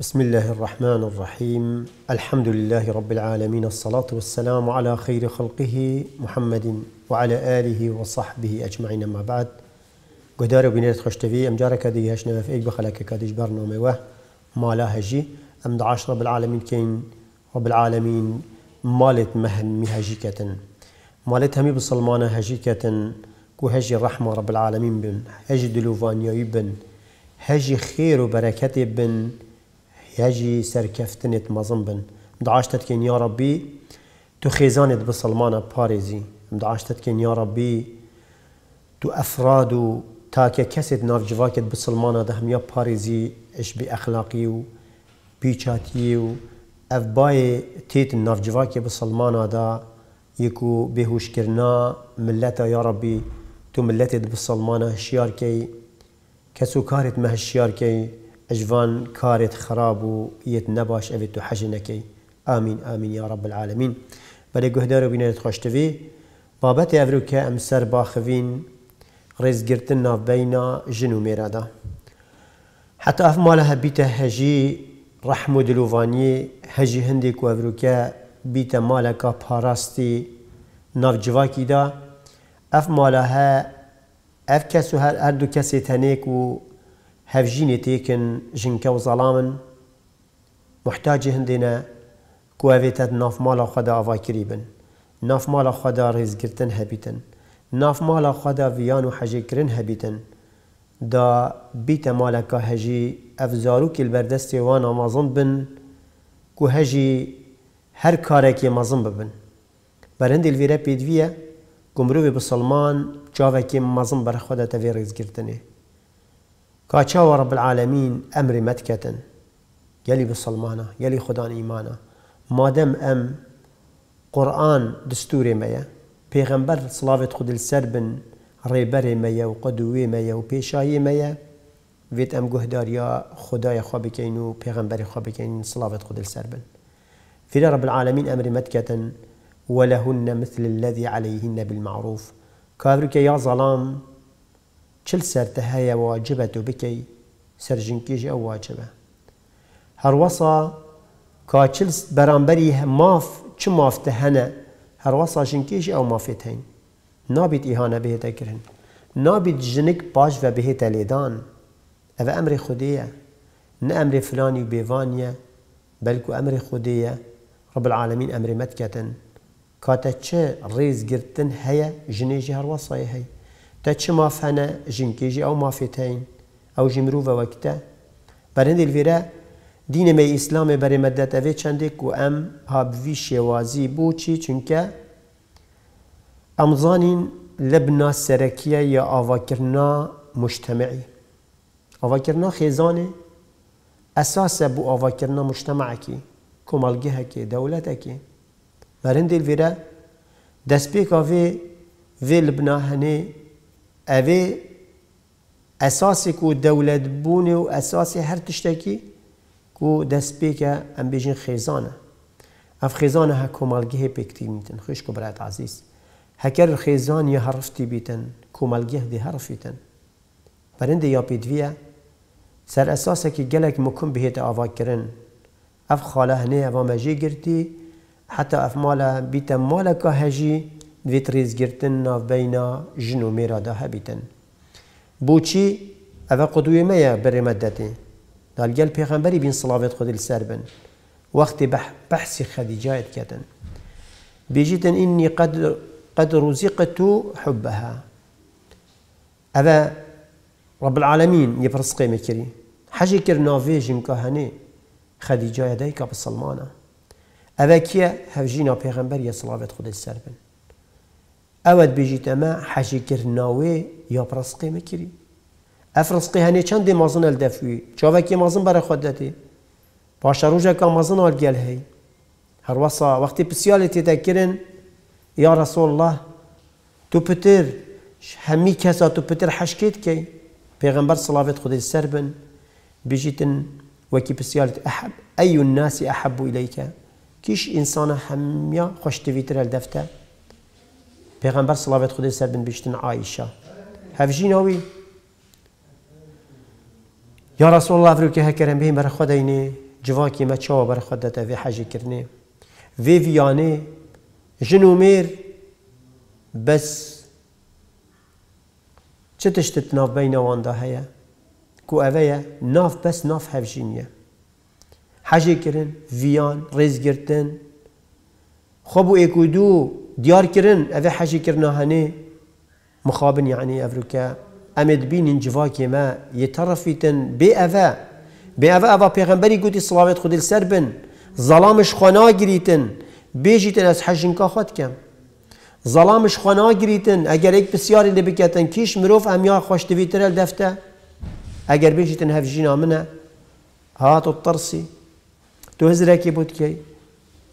بسم الله الرحمن الرحيم الحمد لله رب العالمين الصلاة والسلام على خير خلقه محمد وعلى آله وصحبه أجمعين ما بعد قدار بنيت خشتفي أم جارك هذه هشنا في إيك بخلاك كاديش برنامه وه ما لا هجي أم دعاش رب العالمين كين رب العالمين مالت مهن مهجيكة مالت همي بصلمانة هجيكة كو هجي الرحمة رب العالمين بن هجي دلوفانيا بن هجي خير وبركة بن هجي سركفتنت مزن بن مدعاشتت كن يا ربي تو خيزانت بسلمانة باريزي مدعاشتت كن يا ربي تو أفراد و تاكا كسد ناف جواكت بسلمانة دهم يا باريزي إش بأخلاقي و بيشاتي و اف باي تيت ناف جواكي بسلمانة دا يكو بهوش كرنا ملتا يا ربي تو ملتت بسلمانة هشيار كي كسوكارت مهشياركي اجوان كارت خراب و يت نباش اوي تو حجنكي امين امين يا رب العالمين بلي گهدارو بينت خوش تفي بابت افروكا امسر باخوين ريز گرتن ناف بينا جنو ميرادا حتى اف مالها بيتا هجي رحمو دلوفاني هجي هندك وافروكا بيتا مالكا باراستي ناف جواكي دا اف مالها اف كسو هر دو كسي تنيك و هەفژینێ تێکن ژنکە و زەڵامن محتاجی هەندێنە گوێتە نافماڵە خۆدا ئاواکری بن نافماڵە خۆدا ڕێزگرتن ناف مالا خدا فيانو حجي كرن هەبیتن دا بيتا مالا كهجي افزارو زارروکی بەردەستی وانا مظن بن کو هەژی هەر کارێکی مەزم ببن بەرەندی وێرە پێدویە گمرۆوی بسلمان جاوێکی مەزم بەرەخوادا تەوێ ڕێزگرتنێ فاتشاوى رب العالمين امر متكتن يلي بصلمانا يلي خدان ايمانا دام ام قرآن دستوري ميا پیغمبر صلاة خود السر بن ريبري ميا وقدوي ميا وبيشاي ميا ويت ام جهدار يا خوا بكين و پیغمبر خوا بكين صلاة خود في رب العالمين امر متكتن ولهن مثل الذي عليهن بالمعروف كابرك يا ظلام چل سەرتە تو واجبە سر بکەی او واجبه هر وصا کاچل برانبری ماف تهنه هر وصا هەروەسا او ئەو مافێت هەین نابیت ئیهانە بهێتەکردن نابیت جنگ باش و بهێتە لێدان ئەوە امر خودیه نە امر فلانی و بیوانیه بلکو امر خودیه رب العالمین امر مدکتن کاتا چه هیا هەیە هر وصای هەیە تا چه ما فنه جنکیجی او مافەنە ژینکێژی ئەو مافێتین ئەو ژی مرۆڤ وەکتە بەرەندێ لێرە دینەمەی ئیسلامێ بەرێمەدەت ئەوێ چندێک و ئەم هابوی شێوازی بو چی چونکه امزانین لبنا سرکیه یا مجتمعی خیزانه اساس بو ئاواکردنا مجتمع ئەساسە کمالگه ئاواکردنا دولت کۆمەڵگەهەکێ برند بەرەندێ دست بیک وێ وی لبنا هنه اوه اساسی کو دولت بونه و اساسی هر تشتکی کو دست بی ام بیجین خیزانه اف خیزانه ها کمالگیه پکتی میتن خوش کو برات عزیز هکر خیزان یا حرفتی بیتن کمالگیه دی حرفیتن برنده یا پیدویه سر اساسه که گلک مکم بهیت آوا کرن اف خاله هنه اوا گرتی حتی اف مالا بیت مالا هجی دوێت ڕێزگرتن ناوبینا ژن و مێرادا هەبیتن بۆچی ئەوە قدوێمەیە بەڕێمە دەتێ دالگەل پێغەمبەری بین سڵاوێت خودل سەر بن بحث بەحسی خەدیجایت کەتن بێژیتن ئینی قد ڕوزیقت و حبها اوا رب العالمین یەپڕسقێمە کردی حەجی کرد ناوێژیم کە هەنێ خەدیجایە دایکە بە سلمانە ئەوە کیە هەوژینا پێغەمبەر یە سڵاوێت خودی سەر بن اود بيجي تما حاجي كرناوي يا برسقي مكري افرسقي هني شان دي مازن الدفوي تشوفك مازن برا خدتي باشا روجا كا مازن الجل هي هر وقتي وقت بسيالي تذكرن يا رسول الله تو بتر همي كسا تو بتر حشكيت كي بيغمبر صلاه خد السربن بيجيتن وكي بسيالت احب اي الناس احب اليك كيش انسان حميا خشتي فيتر الدفتر پیغمبر صلوات خدای سر بن بشتن عایشه هفجین هاوی یا رسول الله فرو که هکرم بهیم بر خدا اینه جواکی ما چاو بر خدا تا وی حج کرنه وی ویانه جنو میر بس چه تشتت ناف بین وانده هیا کو اوه ناف بس ناف هفجینیه حج کرن ویان ریز گرتن خب و اکودو ديار كرن أفي حشي كرنا هني مخابن يعني أفريكا أمد بين که ما يترفيتن بي أفا بي أفا أفا بيغنبري قوتي صلاوات خود السربن ظلامش خوانا گریتن بیجیتن از حجن خود کم ظلامش خوانا گریتن اگر یک بسیاری لی کیش مروف امیا خوش ویترال دفته اگر بیجیتن هفجین آمنه هاتو ترسی تو هزرکی بود که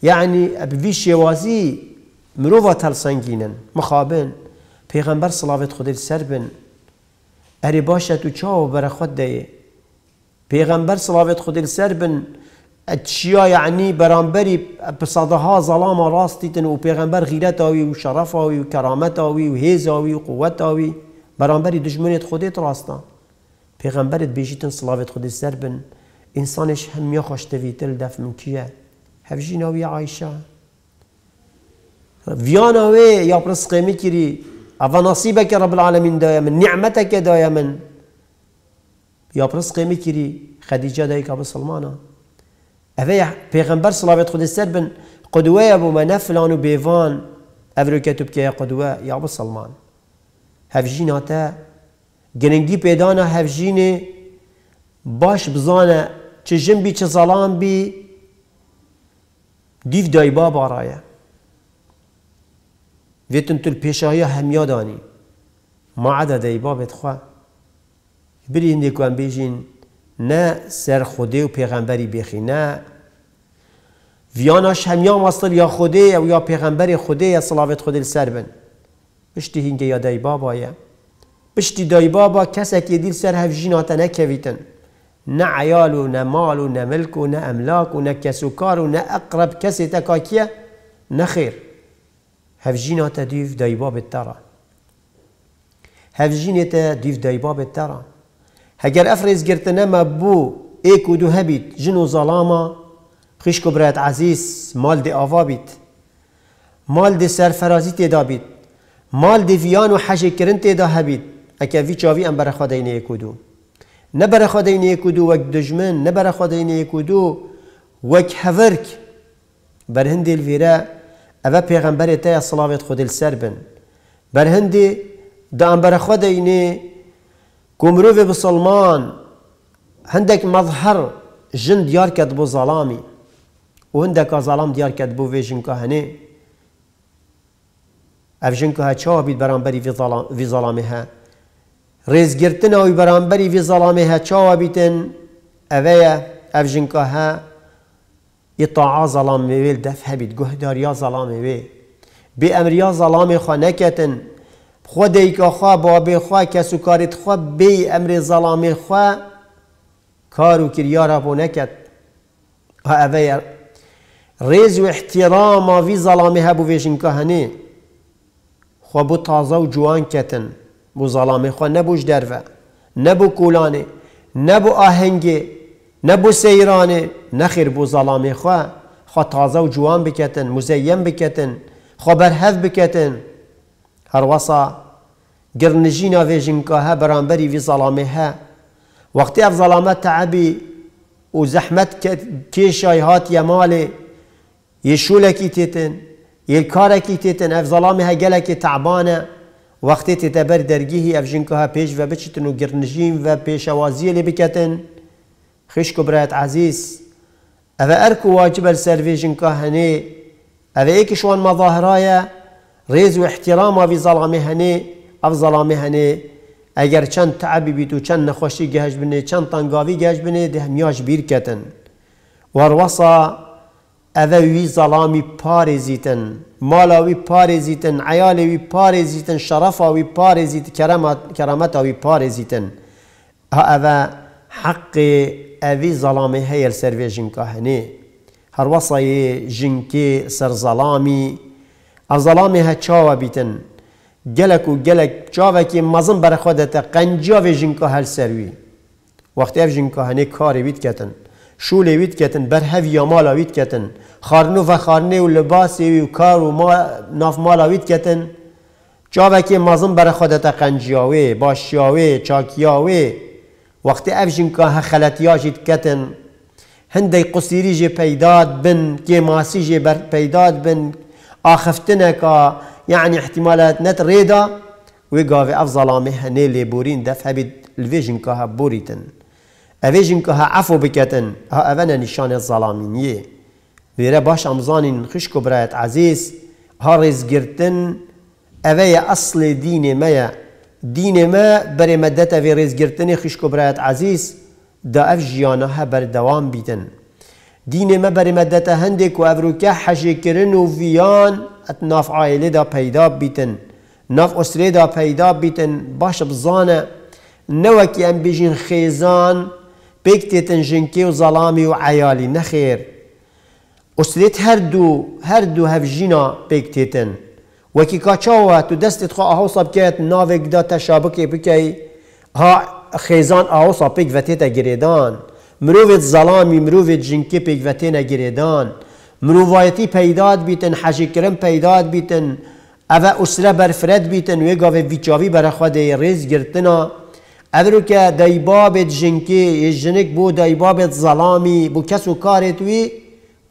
یعنی بوی شوازی مروفا ترسنگینن مخابن پیغمبر صلوات خود سر بن اری باشه و چاو بر خود دی، پیغمبر صلوات خود سر بن چیا یعنی برانبری ها ظلام راستیتن و پیغمبر غیرت آوی و شرف آوی و کرامت آوی و هیز آوی و قوت آوی برانبری دشمنت خودت راستا پیغمبرت بیشیتن صلوات خود سر بن انسانش هم خوشتوی خوشتویتل دف کیه هفجین عایشه فيانا وي يا برس قيمي كيري أفا نصيبك يا رب العالمين دايا من نعمتك دايا من يا برس قيمي كيري خديجة دايك أبو سلمانا أفا يا پیغمبر صلى الله عليه وسلم قدوة يا أبو منفلان نفلان و بيفان أفرو كتب كي قدوة يا أبو سلمان هفجين هاتا جننجي بيدانا هفجيني باش بزانا چه جنبی چه ظلام بی دیف دایبا بارایا ویتن تو پیشایی هم یادانی ما عدد ای بابت خواه بری هندی کن بیجین نه سر خوده و پیغمبری بخی نه ویاناش هم یا مصدر یا خوده یا پیغمبر خوده یا صلاوت خوده سر بن بشتی هنگه یا دای بابایه بشتی دای بابا کسی که دیل سر جیناتا نکویتن نه عیال و نه مال و نه ملک و نه املاک و نه کس و کار و نه اقرب کسی تکاکیه نه خیر هف هفجينا ديف دايبا بالترا بالترى هفجينا ديف دايبا بالترا هجر أفرز جرتنا ما بو إيكو دو هبيت جنو ظلاما خيش كبرات عزيز مال دي افابيت مال دي سرفرازي تدا دابيت مال دي فيان و حشي كرن تدا هبيت اكا في چاوي ام ايكو دو يكودو نبرخوا ايكو دو وك دجمن نبرخوا ايكو دو وك حفرك برهندي الفيرا ئەبە پێغەمبەرێت تایە سڵاوێت خودل سەر بن خود دامبەرەخوا دەینێ بسلمان بسڵمان مظهر جن ژن دیارکەت بۆ زەڵامی و هەندێکە زەڵام دیارکەت بۆ وێژنکە هەنێ ئەف ژنکە هە چاوا بیت بەرامبەری وی زەڵامی هە ڕێزگرتن ئەوی بەرامبەری وی زەڵامی هە چاوا بیتن ئەوەیە ئەف ژنکە هە طاعا ظلام ویل دف هبید گهداریا ظلام وی بی امریا ظلام خوا نکتن ای که خوا باب خوا کسو کارت خوا بی امر ظلام خوا کارو کریا را بو نکت اوه ریز و احترام وی ظلام هبو ویشن که هنی خوا بو تازه و جوان کتن بو ظلام خوا نبوش دروه نبو کولانه نبو آهنگه نه بو سیرانه نخیر بو ظلامه خوا خوا تازه و جوان بکتن مزیم بکتن خوا برهف بکتن هر وصا گرنجینا و ها برانبری وی ظلامه ها وقتی اف ظلامه تعبی و زحمت کشای هات یماله یه شولکی تیتن یه کارکی تیتن اف ظلامه ها گلکی تعبانه وقتی تتبر درگیهی اف ها پیش و بچتن و گرنجین و پیشوازی لی بکتن خشک و برایت عزیز او ارکو واجب السرویجن که هنه او ایک شوان مظاهرای ریز و احترام و ظلامه هنه او ظلامه هنه اگر چند تعبی بیتو چند نخوشی گهش بینه چند تنگاوی گهش بینه ده میاش بیر کتن وروسا اوه وی ظلامی پارزیتن مالاوی پارزیتن شرفا پارزیتن شرفاوی پارزیت کرامت وی پارزیتن ها اوه حق اوی ظلامی هیل سر وی جنکا هر وصای جنکی سر ظلامی او زلامی ها چاوا بیتن گلک و گلک چاوا که مزن بر خودت قنجا وی جنکا سروی وقتی اف جنکا هنه کاری بیت کتن شولی وید کتن بر هف یا مالا وید کتن خارنو و خارنه و لباسی و کار و ما ناف مالا وید کتن چاوکی مازم بر خودت قنجیاوی باشیاوی چاکیاوی وقت خلت هخلتياجت كتن هندي قصيري جي بيداد بن كيماسي جي بيداد بن كا يعني احتمالات نت ريدا ويقاوي أفظلامي هني لي بورين دف هبي بوريتن هبوريتن افيجنكا عفو بكتن ها أفنا نشان الظلامينية ويرا باش أمزانين خشكو برايت عزيز هارز جرتن أفيا أصل ديني ميا دین ما بر مدت و رزگرتن خشک و برایت عزیز دا اف جیانه بر دوام بیدن دین ما بر مدت هنده که افروکه حشه کرن و ویان ات ناف عائله دا پیدا بیدن ناف اسره دا پیدا بیدن باش بزانه نوکی ام بیجین خیزان پیک تیتن جنکی و ظلامی و عیالی نخیر اسرت هر دو هر دو هفجینا پیک تیتن وکی کچاو تو آهو خۆ کهت بکەێت ناوێکدا تشابکی بکی ها خێزان ئاوسا پێک بەتێتە گرێدان مرۆڤێت زەڵامی جنکی ژینکە پێک بەتێنە گریدان مروویتی پیداد بیتن کرم پیداد بیتن ئەە بر برفرد بیتن وێگاوێ ڤچاوی بەرەخوادێ ڕێزگرتنە ئەرو کە دەیبابێت ژینکێ جنک بۆ دەیبابێت زەڵامی ظلامی بو و کارێت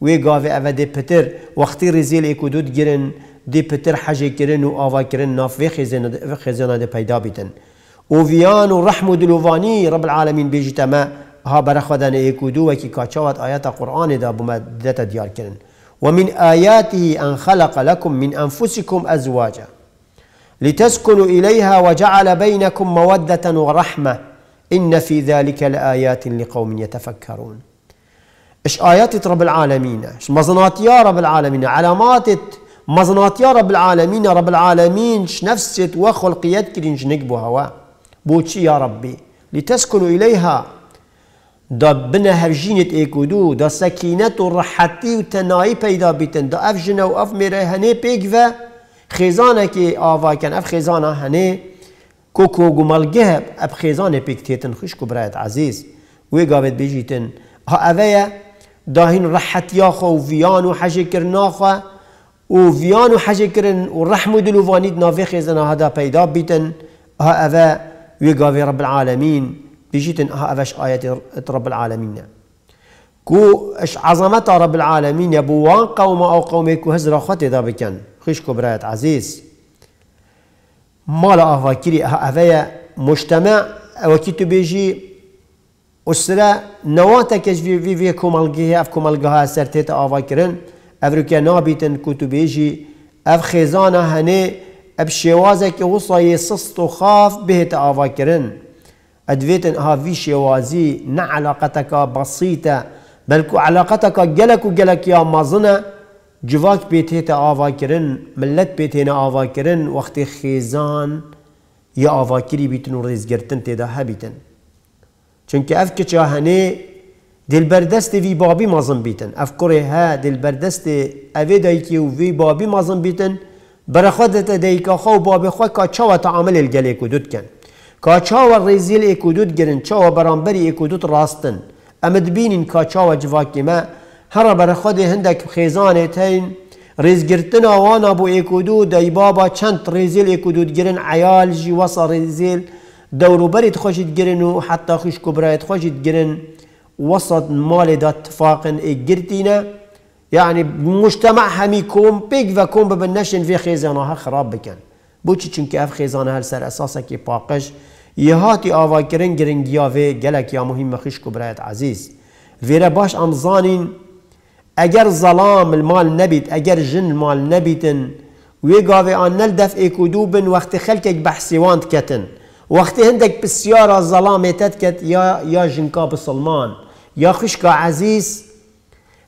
وی گاوه ئەە دی پتر وقتی ریزیل ئێک و گرن دی پتر حجی کرن و آوا کرن ناف وی خزانه ده پیدا بیتن و ویان و رحم و دلووانی رب العالمین بیجی ما ها برخودن ایکودو وکی کاچاوت آیات قرآن دا بما دت دیار کرن ومن آياته أن خلق لكم من أنفسكم أزواجا لتسكنوا إليها وجعل بينكم مودة ورحمة إن في ذلك لآيات لقوم يتفكرون إش آيات رب العالمين إش مظنات يا رب العالمين علامات مزنات يا رب العالمين يا رب العالمين نفسة وخلقيات كرنج نكبو هوا بوشي يا ربي لتسكنوا إليها دا بنا هفجينت ايكودو دا سكينة ورحتي وتناي بيدا بيتن دا اف جنا واف ميرا هني بيكفا خزانة كي آفا كان اف خزانة هني كوكو غمال جهب اب خزانة بيكتيتن خش كبرات عزيز ويقابت بيجيتن ها اويا داهين رحت ياخو وفيان وحشي كرناخو و ویان و حج کرن و رحم و دلووانید ناوی خیزن هدا پیدا بیتن ها اوه ویگاوی رب العالمین بيجيتن أفش آيات رب العالمين كو اش عظمت رب العالمين يبوان قوم أو قومي كو هزر خطي دا بكن خيش كبرات عزيز ما لا ها أفايا مجتمع او وكيتو بيجي أسرة نواتا كش في في في كومالجيها في كومالجها سرتيتا أفاكرن افریقیا نابیتن کتبیجی اف خزانه هنی اب که وصای سست خاف به تعافا کرن ادفيتن ها في شوازي نعلاقتك بسيطة بلكو علاقتك جلك وجلك يا مازنة جواك بيته تعافا کرن ملت نا آوا کرن وقت خزان يا آفا كري بيتن ورزقرتن تدا هبيتن چونکه اف کچا هنی دلبردست وی بابی مازن بیتن افکره ها دلبردست اوی دایکی و وی بابی مازن بیتن برا خودت دایکا خو بابی خو کاچا چاو تعامل الگل اکودود کن کا چاو ریزیل اکودود گرن چاو برانبری اکودود راستن امد بینین کا چاو جواکی ما هر برخود هندک خیزانه تین ریزگرتن آوانا بو اکودود دای بابا چند ریزیل اکودود گرن عیال جی وصا ریزیل دورو برید خوشید گرن و حتی خوش کبرایت خوشید گرن وسط مالدات فاقن اجرتينا يعني مجتمع هميكم بيك فكم ببنشن في خزانها خراب بكن بوچی چونك اف خیزانه هل سر اساسا كي باقش يهاتي آوا جرينجيا في و يا یا مهم خيش کبرایت عزيز ویره باش امزانين اگر ظلام المال نبيت اگر جن المال نبيتن وی آن نل دفع کدوبن وقت خلقك بحثیواند کتن وقتی هندک بسیار از ظلام اتت کت یا یا جنکا بسلمان یا خوشکا عزیز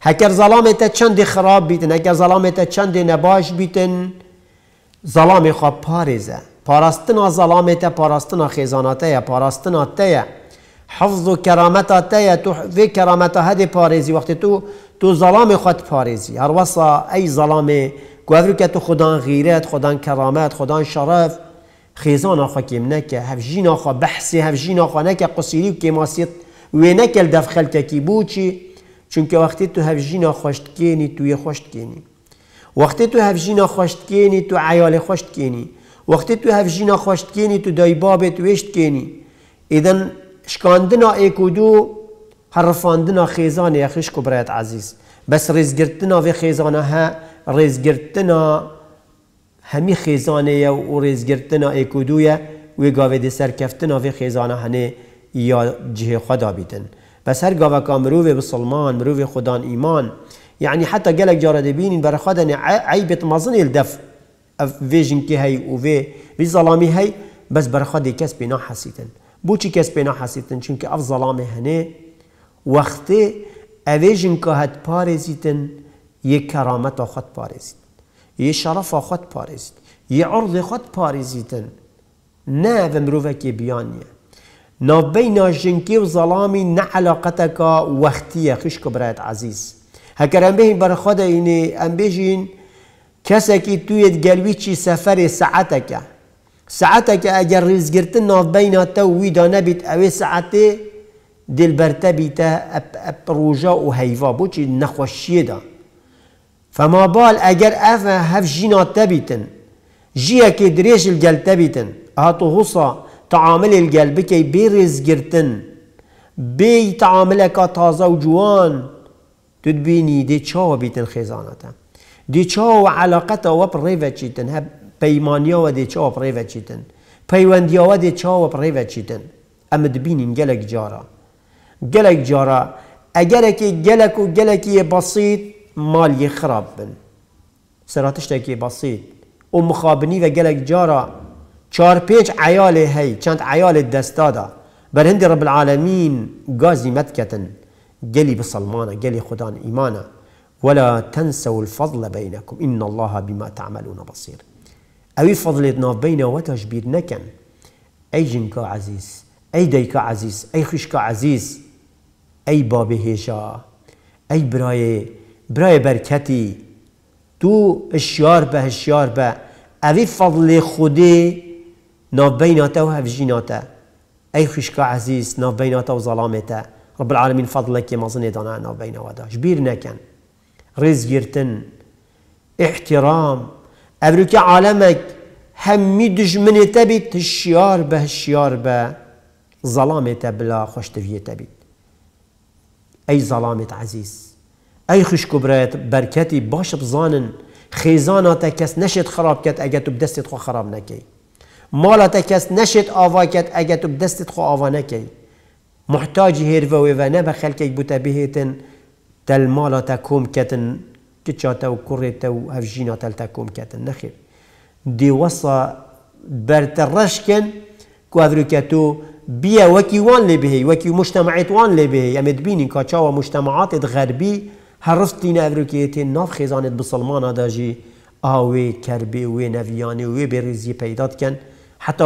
هکر ظلام چندی چند خراب بیتن هکر ظلام اتت چند نباش بیتن ظلام خواب پارزه پاراستن از ظلام اتت پاراستن خیزاناته پاراستن تیه حفظ و کرامت یا تو کرامت هد پارزی وقتی تو تو ظلام خود پارزی هر وصا ای ظلام گوهر که تو خودان غیرت خدا کرامت خدا شرف خیزان آخا کم نکه جین آخا بحثی جین آخا نکه قصیری و کماسیت و نکل دفخل خلکه بو چی چونکه وقتی تو آخاشت کینی کنی توی خوشت کنی وقتی تو جین آخاشت کنی تو عیال خوشت کنی وقتی تو جین آخاشت کنی تو دای بابت وشت کنی ایدن شکاندنا دو حرفاندنا خیزان یخش کو عزیز بس ریزگرتنا و ها ریزگرتنا هەمی خێزانەیە و ڕێزگرتنا ئێکودووە وێ سر سەرکەفتنا وێ خیزانه هنه یا بس دابیتن بەسەر گاوەکە سلمان بسلمان مرۆڤێ خوددان ایمان یعنی حتی گەلک جارە بینین بەرەخوادنێ خدا مەزنی دەف ئەف وێژینکی هەی و وێ وی زەڵامی هەی کس بەرەخوادی حسیتن. بو چی کس کەس حسیتن؟ چونکه چونکە اف زەڵامی هنه وەختێ ئەوێژین کە هەت پارێزیتن یەک کەرامەتە خۆت یه شرف خود پارزید یه عرض خود پارزیدن نه و مروفه که بیانیه نابی ناجنکی و ظلامی نه علاقت که وقتیه خوش که برایت عزیز هکر ام بهین بر خود اینه ام بجین که توید گلوی چی سفر که ساعتکه که اگر ریز گرتن نابینا تا ویدا نبید اوی ساعته دل تا اپ, اپ روژا و هیوا بو چی نخوشیه ده فما بال اگر اف هف جينا تبيتن جيا كي دريش الجل تبيتن هاتو هصا تعامل الجل بكي بيرز جرتن بي تعاملك تازا وجوان تدبيني دي تشاو بيتن خزانتا دي تشاو علاقته وبريفاتشيتن هب بيمانيا ودي تشاو بريفاتشيتن بيونديا ودي تشاو بريفاتشيتن ام دبيني جلك جارا جلك جارا اكي جلك جلكي بسيط مال يخرب بن سراتشتكي بسيط ومخابني وقالك جارة چار پیچ عيالي هاي چند عيالي دستادا بر هند رب العالمين قازي متكتن قلي بسلمانة قلي خدان إيمانة ولا تنسوا الفضل بينكم إن الله بما تعملون بصير أوي فضل ناف بينا وتجبير نكن أي جنكا عزيز أي ديكا عزيز أي خشكا عزيز أي بابي هيشا أي برايه برای برکتی تو اشیار به اشیار به اوی فضل خودی ناف و هفجیناتا ای خشکا عزیز ناف و ظلامتا رب العالمین فضل که مزنی دانا ناف و بیر نکن رزگیرتن احترام ابرو که عالمک همی دجمنی تبید هشیار به هشیار به ظلامتا بلا خوشتویه تبید ای ظلامت عزیز خوش خوشکبرێت بەرکەتی باش بزانن خێزاناتە کەس خراب خراپکەت اگه تو دەستێت خۆ خراپ نەکەی ماڵاتە کەس آوا ئاواکەت اگه تو دەستت خۆ ئاوا نەکەی محتاجی هێروەوێوە نەبە خەلکێک بوتە بهێتن دەلماڵاتە کۆمکەتن کچاتە و کوڕێتە و هەفژینە تەلتە کۆمکەتن وصا دیوەسا بەرتە ڕشکن کوادرکە تۆ بیا وەکی وان لێ وكي وەکی مشتەمەعیت وان لێ بهەیە ئەمە بینین کاچاوە مشتەمەعاتت هر رفتین ادرکیت ناف خیزانت بسلمان دا آوی کربی و نویانی و بریزی پیدا کن حتی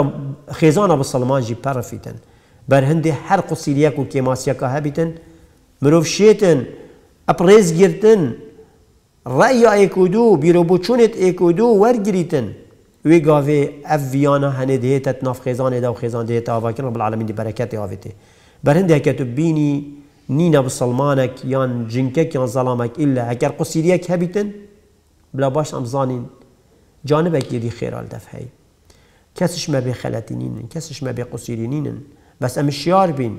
خزانه بسلمان جی پرفیتن بر هند هر قصیلیه کو که ماسیا که هبیتن مروف شیتن اپریز گیرتن رأی ایکودو بیرو بوچونت ایکودو ورگریتن وی گاوی اف ویانا هنه دهیتت ناف خیزان دا و خیزان دهیت آواکن رب العالمین دی برکت آویتی بر هندی هکتو بینی بسلمانك يان یان جنکێکیان ظلامك ئللا هەگەر قوسیریەک هەبیتن بلا باش ئەمزانین جانبك يدي دەفهەی کەسش مە بێ خەلەتینینن کەسش مە بێ قوسیرینینن بەس ئەمە شیار بین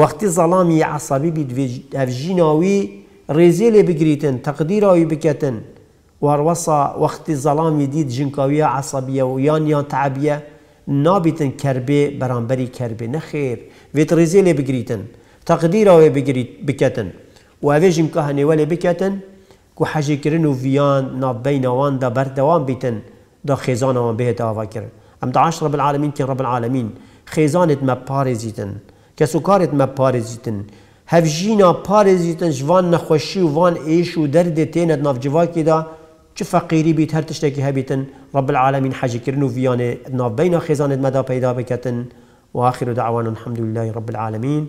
وەختی زەڵامی عسابی بیت ئەڤژیناوی ڕێزیێ لێ بگریتن تەقدیراوی بکەتن واروەسا وەختی زەڵامی دیت جنکاویە عسابیە و یان یان تعبیە نابیتن کەربێ بەرامبەری کەربێ نەخێر وێت تقدير او بگیرید بکتن و اوجم که هنوال بکتن كو حجی کرن و ویان نا بین وان دا دوام بیتن دا خیزان وان بهت آوا کرن ام عشر رب العالمین كي رب العالمین خیزانت ما پارزیتن كسوكارت ما پارزیتن هفجینا پارزیتن جوان نخوشی و وان ایش و درد تیند ناف جواکی دا چه فقیری بیت هر تشتکی بیتن رب العالمین حجی کرن و ویان ناف بین خیزانت مدا پیدا بکتن وآخر دعوان الحمد لله رب العالمين